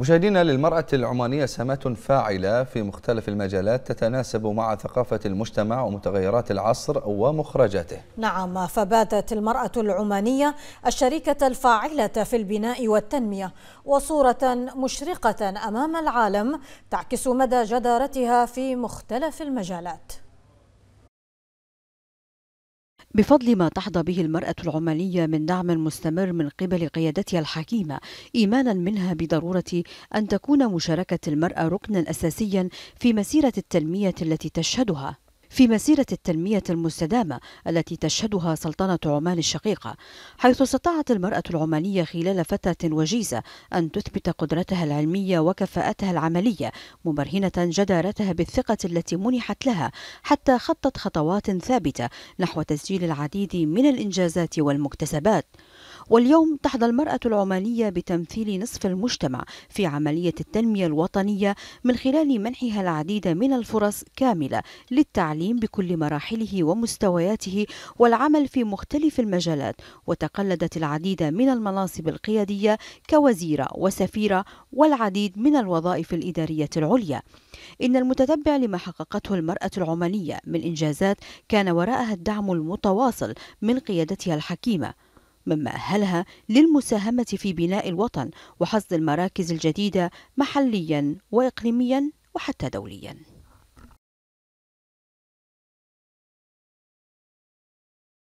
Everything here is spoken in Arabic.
مشاهدينا للمرأة العمانية سمات فاعلة في مختلف المجالات تتناسب مع ثقافة المجتمع ومتغيرات العصر ومخرجاته نعم فباتت المرأة العمانية الشريكة الفاعلة في البناء والتنمية وصورة مشرقة أمام العالم تعكس مدى جدارتها في مختلف المجالات بفضل ما تحظى به المرأة العمانية من دعم مستمر من قبل قيادتها الحكيمة إيمانا منها بضرورة أن تكون مشاركة المرأة ركنا أساسيا في مسيرة التنمية التي تشهدها في مسيرة التنمية المستدامة التي تشهدها سلطنة عمان الشقيقة حيث استطاعت المرأة العمانية خلال فترة وجيزة أن تثبت قدرتها العلمية وكفاءتها العملية مبرهنة جدارتها بالثقة التي منحت لها حتى خطت خطوات ثابتة نحو تسجيل العديد من الإنجازات والمكتسبات واليوم تحظى المرأة العمانية بتمثيل نصف المجتمع في عملية التنمية الوطنية من خلال منحها العديد من الفرص كاملة للتعليم بكل مراحله ومستوياته والعمل في مختلف المجالات وتقلدت العديد من المناصب القيادية كوزيرة وسفيرة والعديد من الوظائف الإدارية العليا إن المتتبع لما حققته المرأة العمانية من إنجازات كان وراءها الدعم المتواصل من قيادتها الحكيمة مما أهلها للمساهمة في بناء الوطن وحصد المراكز الجديدة محليا وإقليميا وحتى دوليا